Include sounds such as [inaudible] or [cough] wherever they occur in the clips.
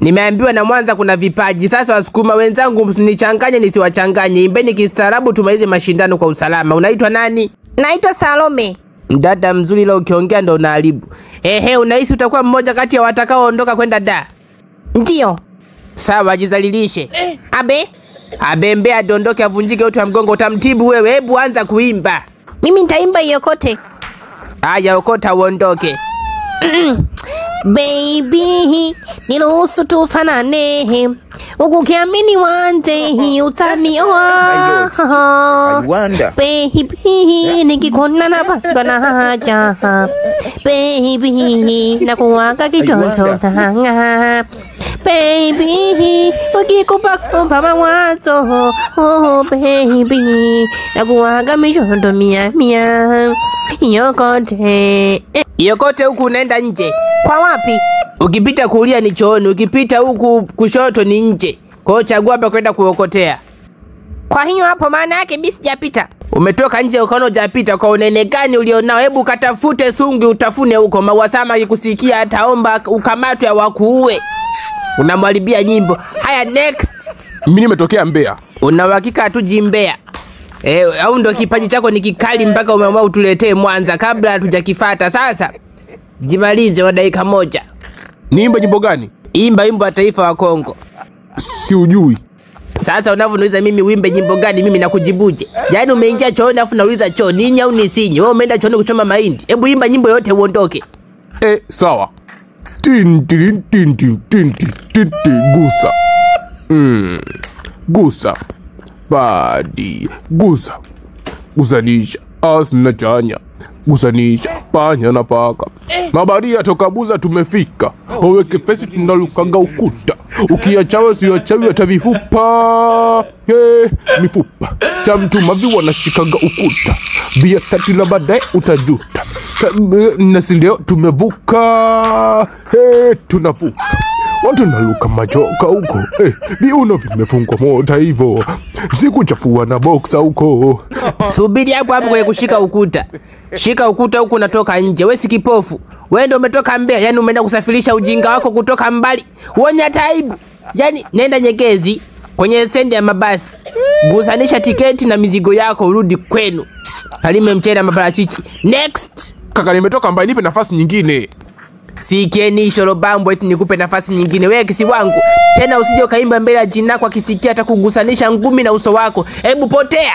Nimeambiwa na Mwanza kuna vipaji. Sasa wasukuma wenzangu, msinichanganye nisiwachanganye. Imbeni kistaarabu, tumalize mashindano kwa usalama. Unaitwa nani? Naitwa Salome. Dada mzuri, ila ukiongea ndo unaharibu. Ehe, unahisi utakuwa mmoja kati ya watakaoondoka kwenda da? Ndio. Sawa, jizalilishe. Eh. Abe abembe adondoke, avunjike uti wa mgongo, utamtibu wewe. Hebu anza kuimba. Mimi nitaimba iokote. Aya, okota uondoke. [clears throat] Baby, niruhusu tufanane, ukiamini wanje utanioa. Baby, nikikona napatwa na haja. Baby, nakuwaga kichocho kanga baby, wakikupa kupa mawazo oh baby, na kuwaga mishondo mia mia yokote yokote, huku unaenda nje kwa wapi? Ukipita kulia ni chooni, ukipita huku kushoto ni nje. Kwa chagua pa kwenda kuokotea. Kwa hiyo hapo maana yake mimi sijapita. Umetoka nje ukaona japita Kwa unene gani ulionao? Hebu katafute sungi utafune huko. Mawasama akikusikia ataomba ukamatwe awakuue. Unamharibia nyimbo. Haya, next. Mimi nimetokea Mbeya. Una uhakika hatuji Mbeya? Eh, au ndo kipaji chako ni kikali mpaka umeamua utuletee Mwanza kabla hatujakifata? Sasa jimalize kwa dakika moja. Niimbe nyimbo gani? Imba wimbo wa taifa wa Kongo. Siujui. Sasa unavyoniuliza mimi uimbe nyimbo gani, mimi nakujibuje? Yaani umeingia chooni afu nauliza choo ninyi au nisinyi? Wewe umeenda chooni kuchoma mahindi? Hebu imba nyimbo yote uondoke. Eh, sawa. Gusa. Mm. Gusa. Badi. Gusa. Gusanisha. asna na chanya. Gusanisha. Panya na paka. Mabaria toka Buza tumefika. owe fesi tunalukanga ukuta. Ukiachawa siachawi watavifupa. tavifupa mifupa. Cha mtu mavi wanashikaga ukuta. Bia tatu la baadaye utajuta nasi leo tumevuka, hey, eh, tunavuka watu naluka machoka huko hey, eh, viuno vimefungwa mota hivo sikuchafua na boksa huko. Subiri hapo hapo kwenye kushika ukuta, shika ukuta huku, natoka nje. We sikipofu We ndo umetoka mbea yani umeenda kusafirisha ujinga wako kutoka mbali, uone hata aibu? Yani nenda Nyegezi kwenye stendi ya mabasi, gusanisha tiketi na mizigo yako, urudi kwenu, halime mchele na maparachichi. Next. Kaka, nimetoka mbali, nipe nafasi nyingine. Sikeni Shorobambo, eti nikupe nafasi nyingine? Wewe kisi wangu tena, usije ukaimba mbele ya jinako, akisikia atakugusanisha ngumi na uso wako. Hebu potea.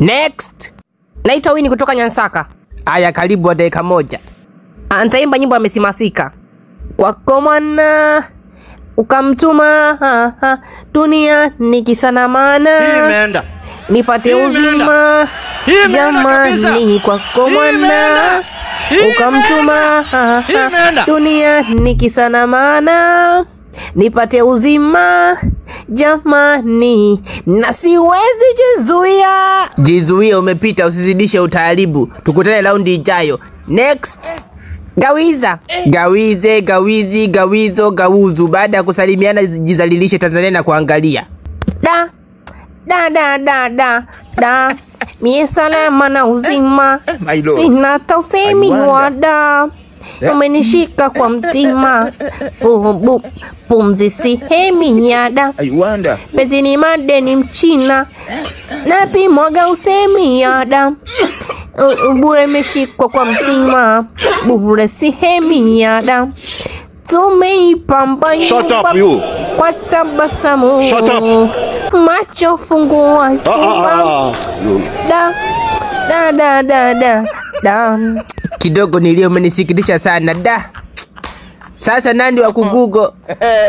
Next. Naitwa Wini kutoka Nyansaka. Aya, karibu dakika moja. Antaimba ah, nyimbo amesimasika kwako mwana ukamtuma ha, ha, dunia nikisana mana nipate uzima jamani, kwako mwana ukamtuma dunia nikisana maana nipate uzima jamani, na siwezi jizuia. Jizuia, umepita, usizidishe utaharibu. Tukutane raundi ijayo. Next. Gawiza, gawize, gawizi, gawizo, gauzu. Baada ya kusalimiana, jizalilishe Tanzania na kuangalia da da da da da da Miesalama eh, na uzima eh, eh, sina wada yeah. Umenishika kwa eh, eh, mtima bubu pumzi sihemi nyada penzi ni madeni mchina napi mwaga usemi yada bure imeshikwa kwa mtima bure sihemi yada tumeipamba nyumba kwa tabasamu. Shut up. Macho fungua. Da, da, da, da, da. Da. Kidogo nilio umenisikitisha sana da. Sasa nani wa kugugo,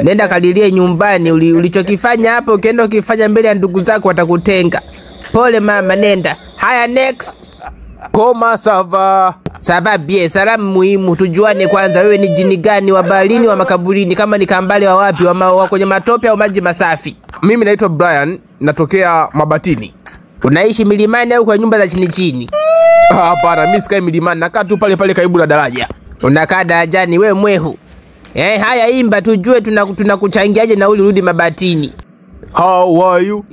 nenda kalilie nyumbani. Ulichokifanya hapo, ukienda ukifanya mbele ya ndugu zako watakutenga. Pole mama, nenda. Haya, next. Koma sava. Sava bie, salamu muhimu, tujuane kwanza, wewe ni jini gani? Wa baharini, wa makaburini? Kama ni kambale, wa wapi? Wa, ma, wa kwenye matope au maji masafi? Mimi naitwa Brian, natokea Mabatini. Unaishi milimani au kwa nyumba za chini chini? Ah, hapana, mimi sikai milimani, nakaa tu pale pale karibu na daraja. Unakaa darajani we mwehu? Eh, haya imba tujue tunakuchangiaje tuna nauli rudi Mabatini. How are you?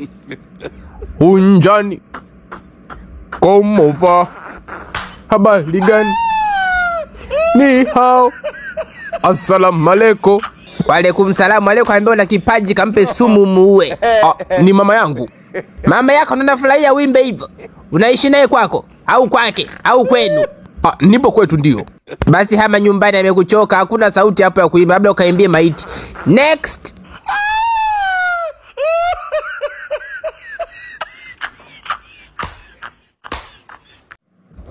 Unjani? Come over habari gani? Ni hao, assalamu alaikum. Waalaikum salamu aleiko Ambaye una kipaji kampe sumu muue. Ah, ni mama yangu. Mama yako anaenda furahia wimbe hivyo. Unaishi naye kwako au kwake au kwenu? Ah, nipo kwetu ndio. Basi hama nyumbani, amekuchoka. Hakuna sauti hapo ya kuimba, labda ukaimbie maiti. Next.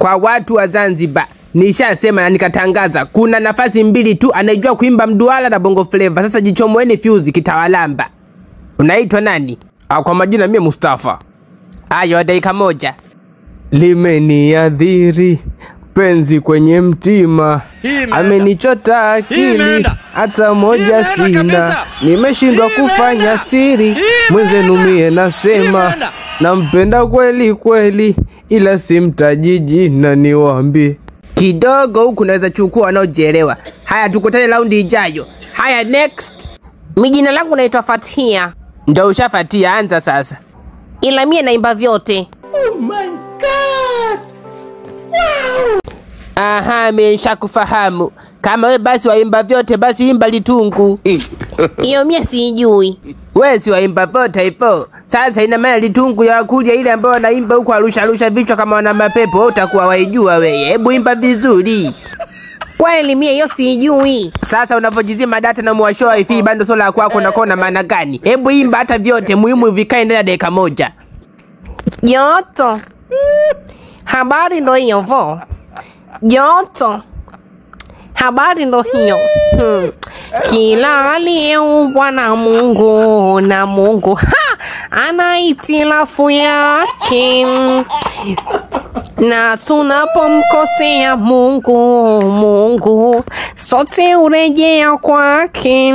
kwa watu wa Zanzibar. Nishasema na nikatangaza, kuna nafasi mbili tu anajua kuimba mduala na bongo fleva. Sasa jichomoeni fuse kitawalamba. Unaitwa nani? Ah, kwa majina mie Mustafa. Ayo, dakika moja limeniadhiri penzi kwenye mtima, amenichota akili, hata moja sina, nimeshindwa kufanya siri, mwenzenu mie nasema nampenda kweli kweli, ila simtaji jina, niwambi kidogo huku naweza chukua wanaojielewa. Haya, tukutane raundi ijayo. Haya, next. Mi jina langu naitwa Fatia. Ndo ushafatia, anza sasa. Ila mie naimba vyote. Oh my God. Aha, kufahamu. Kama we basi waimba vyote, basi imba litungu. Hiyo mie sijui. We si waimba vyote hivyo. Sasa ina maana litungu ya wakulia ile ambayo wanaimba huko Arusha Arusha vichwa kama wana mapepo, wewe utakuwa waijua wewe. Hebu imba vizuri. Kweli mie hiyo sijui. Sasa unavojizima data na mwashoa wifi oh. bando sola kwako unakuwa na maana gani? Hebu imba hata vyote muhimu vikae ndani ya dakika moja. Joto. Habari ndo hiyo vo joto. Habari ndo hiyo hmm. Kila aliyeumbwa na Mungu na Mungu ha! ana itilafu yake na tunapomkosea Mungu, Mungu sote urejea kwake.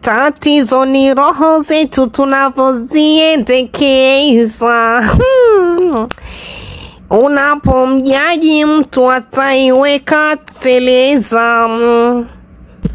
Tatizo ni roho zetu tunavyoziendekeza. hmm. Unapomjaji mtu ataiweka teleza.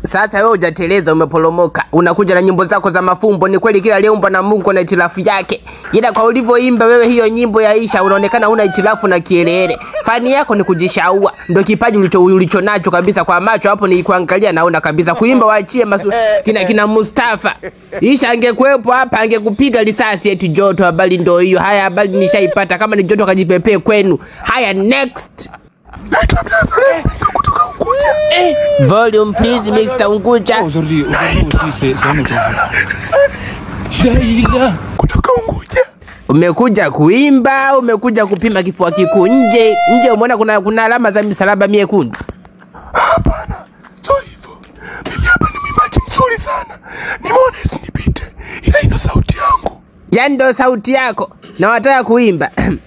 Sasa wewe hujateleza, umeporomoka, unakuja na nyimbo zako za mafumbo. Ni kweli kila aliyeumba na Mungu na itilafu yake, ila kwa ulivyoimba wewe hiyo nyimbo ya Aisha unaonekana una itilafu na kielele. Fani yako ni kujishaua, ndio kipaji ulicho, ulicho nacho kabisa. Kwa macho hapo nilikuangalia, naona kabisa kuimba waachie masu, [laughs] kina, kina Mustafa Aisha angekuwepo hapa angekupiga risasi eti joto. Habari ndio hiyo. Haya, habari nishaipata, kama ni joto kajipepee kwenu. Haya, next. Naitwa Mnasa Lempinga eh. kutoka Unguja. Eh. Volume please Mr. Unguja. Oh, oh, kutoka Unguja. Umekuja kuimba, umekuja kupima kifua kikuu nje nje, umeona kuna kuna alama za misalaba miekundu. Hapana, sio hivyo. Mimi hapa ni mwimbaji mzuri sana, nimeona isinipite, ila ino sauti yangu. Yani ndo sauti yako na wataka kuimba [clears throat]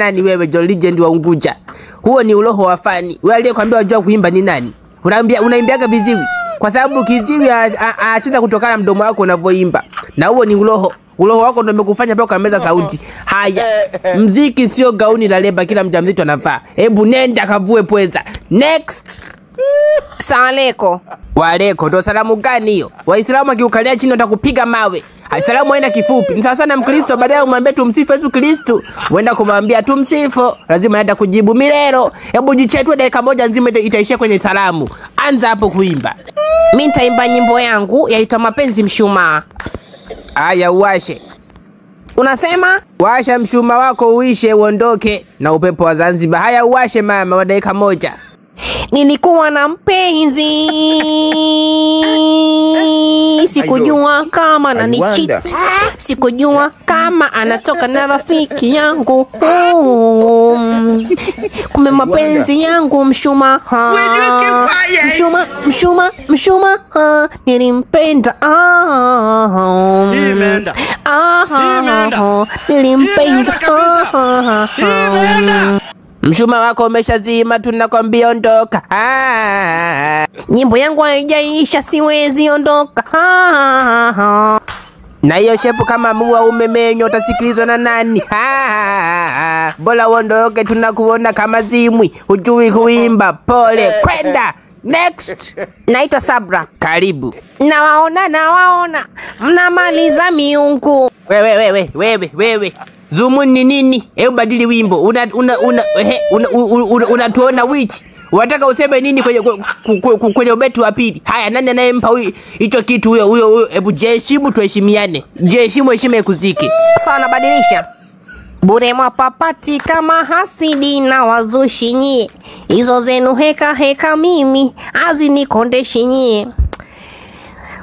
nani wewe, John Legend wa Unguja? Huo ni uroho wa fani. Wewe aliyekwambia unajua kuimba ni nani? Unaambia unaimbiaga viziwi, kwa sababu kiziwi anacheza kutokana mdomo wako unavyoimba, na huo ni uroho uroho wako ndio umekufanya mpaka ukameza sauti. Haya, mziki sio gauni la leba kila mjamzito anavaa. Hebu nenda kavue pweza. Next. Saleko. Waleko ndo salamu gani hiyo? Waislamu akiukalia chini atakupiga mawe. Asalamu aenda kifupi. Ni sawa na Mkristo baadaye umwambie tumsifu Yesu Kristo. Uenda kumwambia tumsifu, lazima aenda kujibu milero. Hebu jichetwe dakika moja nzima itaishia kwenye salamu. Anza hapo kuimba. Mimi nitaimba nyimbo yangu yaitwa mapenzi mshumaa. Aya uwashe. Unasema washa mshumaa wako uishe uondoke na upepo wa Zanzibar. Haya uwashe mama wa dakika moja nilikuwa na mpenzi sikujua kama ananichiti, sikujua kama anatoka na rafiki yangu. kume mapenzi yangu mshumaa, mshuma, mshuma, mshuma, nilimpenda, nilimpenda Mshuma wako umeshazima, tunakwambia ondoka. Nyimbo yangu haijaisha, siwezi ondoka. Na hiyo shepu kama mua umemenywa, utasikilizwa na nani? Bora uondoke, tunakuona kama zimwi, hujui kuimba. Pole, kwenda Next. Naitwa Sabra. Karibu. Nawaona, nawaona, mnamaliza miungu. Wewe, wewe, wewe, wewe. Zumu ni nini? Hebu badili wimbo. Una una una he, una, una, una, unatuona wichi. Unataka useme nini kwenye kwenye ubeti wa pili? Haya, nani anayempa hicho kitu huyo huyo? Hebu jeheshimu, tuheshimiane. Jeheshimu, heshima ikuzike. Sana badilisha. Bure mwapapati kama hasidi na wazushi nyie, hizo zenu heka heka, mimi nikondeshi nyie.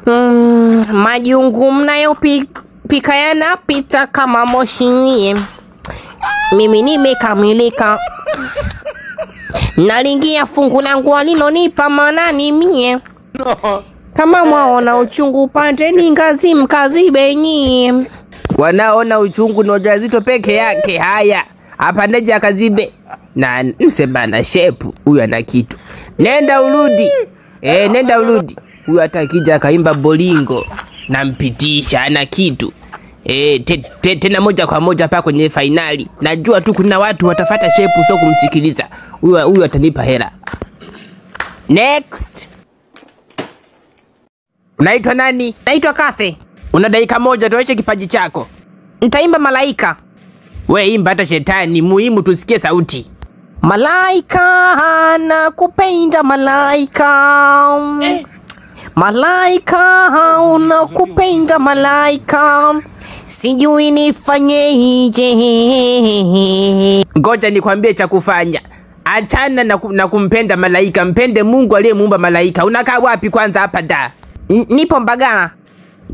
Mm, majungu mnayopitia Pikayana pita kama moshi, mimi nimekamilika. Nalingia fungu langu walilonipa, mana ni mie. Kama mwaona uchungu, ni ngazi mkazi nyie. Wanaona uchungu ni ujauzito peke yake. Haya, apandeje akazibe na msema na shepu huyu ana kitu. Nenda urudi, eh, nenda urudi. Huyu atakija akaimba bolingo nampitisha ana kitu e, te, te, tena moja kwa moja paa kwenye fainali. Najua tu kuna watu watafata shepu, so kumsikiliza huyo huyo, atanipa hela. Next, unaitwa nani? Naitwa kafe Una dakika moja, tuonyeshe kipaji chako. Ntaimba Malaika. We imba hata shetani, muhimu tusikie sauti. Malaika nakupenda malaika eh. Malaika kupenda malaika, sijui nifanyeje. Ngoja nikwambie cha kufanya. Achana na, na kumpenda malaika, mpende Mungu aliyemuumba malaika. Unakaa wapi kwanza hapa da? N nipo Mbagala.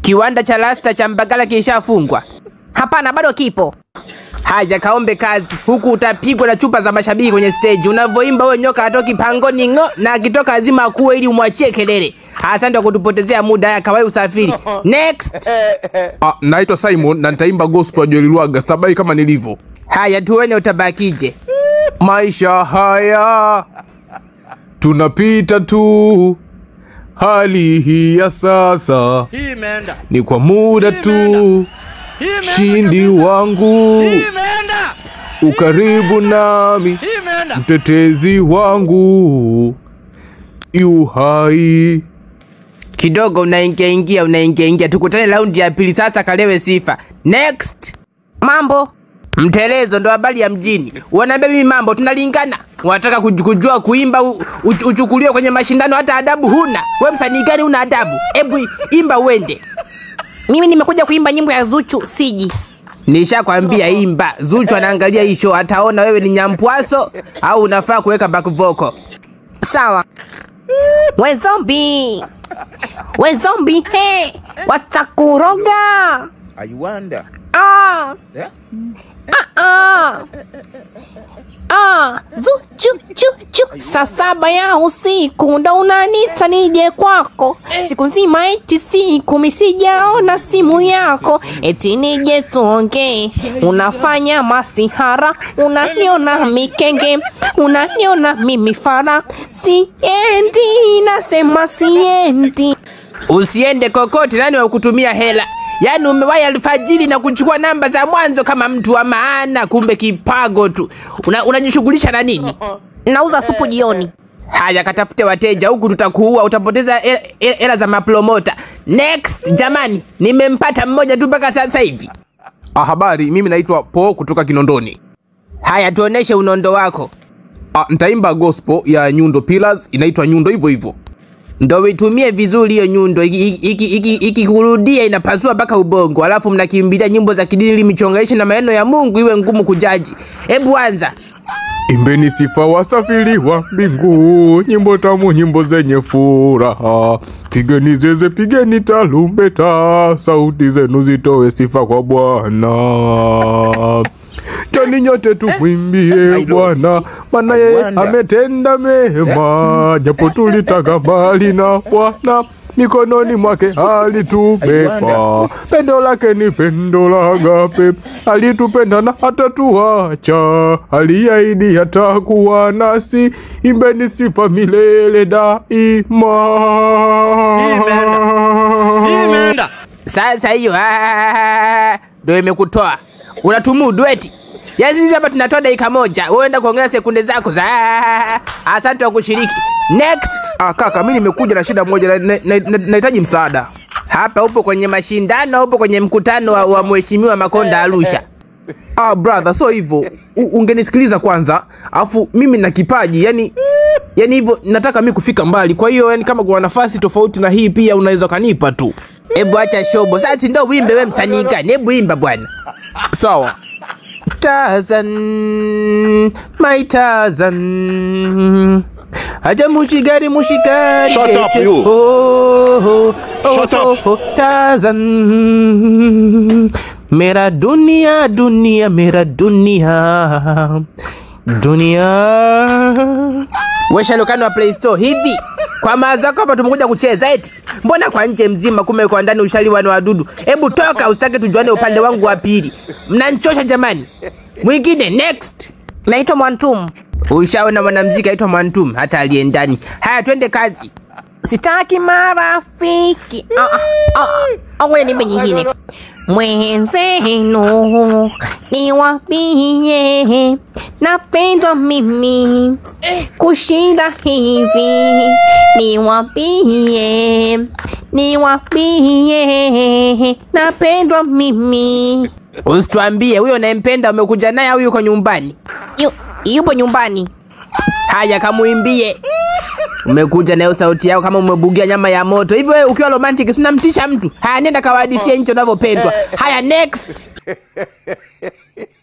Kiwanda cha lasta cha Mbagala kishafungwa? Hapana, bado kipo haja kaombe kazi huku, utapigwa na chupa za mashabiki kwenye stage. Unavyoimba wewe, nyoka atoki pangoni ng'o, na akitoka azima akuwe ili umwachie kelele. Asante kwa kutupotezea muda. Haya, kawai usafiri. [laughs] Next. Ah, naitwa Simon na nitaimba gospel ya Joel Lwaga, sitabai kama nilivyo. Haya, tuone utabakije. [laughs] Maisha haya tunapita tu, hali hii ya sasa hii ni kwa muda tu, shindi wangu hii ukaribu nami, mtetezi wangu iuhai kidogo. Unaingia ingia unaingia ingia, tukutane raundi ya pili sasa. Kalewe sifa next. Mambo mtelezo ndo habari ya mjini, wanaambia mimi mambo tunalingana. Wanataka kujua kuimba uchukuliwe kwenye mashindano, hata adabu huna. We msanii gani una adabu? Hebu imba uende. Mimi nimekuja kuimba nyimbo ya Zuchu, siji Nishakwambia imba. Zuchu anaangalia hii show, ataona wewe ni nyampwaso au unafaa kuweka back vocal. Sawa. We zombi, we zombi, he watakuroga. Ayuanda. Ah. Yeah. Ah, ah. Ah, zu chu chu chu, saa saba ya usiku ndo unanita nije kwako, eh. siku nzima eti siku misijaona simu yako, eti nije tuongee. Unafanya masihara, unaniona mikenge, unaniona mimi fara, siendi, nasema siendi. Usiende kokote, nani wakutumia hela? Yaani umewahi alfajiri na kuchukua namba za mwanzo kama mtu wa maana, kumbe kipago tu. Unajishughulisha una na nini? [laughs] Nauza supu jioni. Haya, katafute wateja huku, tutakuua, utapoteza hela za mapromota. Next jamani, nimempata mmoja tu mpaka sasa hivi. Ah, habari, mimi naitwa Po kutoka Kinondoni. Haya, tuoneshe unondo wako. Ah, nitaimba gospel ya Nyundo Pillars, inaitwa Nyundo hivyo hivyo ndo uitumie vizuri hiyo nyundo, ikikurudia inapasua mpaka ubongo, alafu mnakimbilia nyimbo za kidini ili na maneno ya Mungu iwe ngumu kujaji. Hebu anza. Imbeni sifa wasafiri wa mbingu, nyimbo tamu, nyimbo zenye furaha. Pigeni zeze, pigeni tarumbeta, sauti zenu zitoe sifa kwa Bwana. Njoni nyote tumwimbie Bwana, maana yeye ametenda mema, japo tulitaka mbali na Bwana mikononi mwake alitubeba. Pendo lake ni pendo la agape, alitupenda na hatatuacha, aliahidi hatakuwa nasi. Imbeni sifa milele daima. sasa hiyo, ndo imekutoa unatumudu eti Yaani sisi hapa tunatoa dakika moja, wewe enda kuongea sekunde zako za. Asante kwa kushiriki. Next. Ah, kaka, mimi nimekuja na shida moja, nahitaji na, na, na, msaada. Hapa upo kwenye mashindano, upo kwenye mkutano wa, wa mheshimiwa Makonda Arusha. Ah, brother, so hivyo ungenisikiliza kwanza, afu mimi na kipaji yani yani hivyo nataka mi kufika mbali. Kwa hiyo yani kama kuna nafasi tofauti na hii pia unaweza kanipa tu. Hebu acha shobo sasa, ndio uimbe wewe msanii gani? Hebu imba bwana. Sawa. So. Tarzan, my Tarzan. Aja mushigari mushigari. Shut up, you. Oh, oh, oh, Shut up. Oh, oh, Tarzan. मेरा दुनिया दुनिया मेरा दुनिया दुनिया Weshalukani wa Play Store hivi kwa maazako hapa tumekuja kucheza eti? Mbona kwa nje mzima, kumbe kwa ndani ushaliwa na wadudu. Hebu toka, usitake tujuane upande wangu wa pili. Mnanchosha jamani. Mwingine next. Naitwa Mwantum. Ushaona mwanamziki aitwa Mwantum, hata aliye ndani. Haya, twende kazi. Sitaki marafiki. Awe ah, ah, ah, oh, nimbe nyingine mwenzenu niwapie na napendwa mimi kushinda hivi, niwapie niwapie, napendwa mimi. Usitwambie huyo unayempenda umekuja naye au yuko nyumbani? Yu, yupo nyumbani. Haya, kamuimbie. Umekuja nayo sauti yao kama umebugia nyama ya moto hivyo. Wewe ukiwa romantic sina mtisha mtu. Haya, nenda kawahadisie nchi unavyopendwa. Eh. Haya, next [laughs]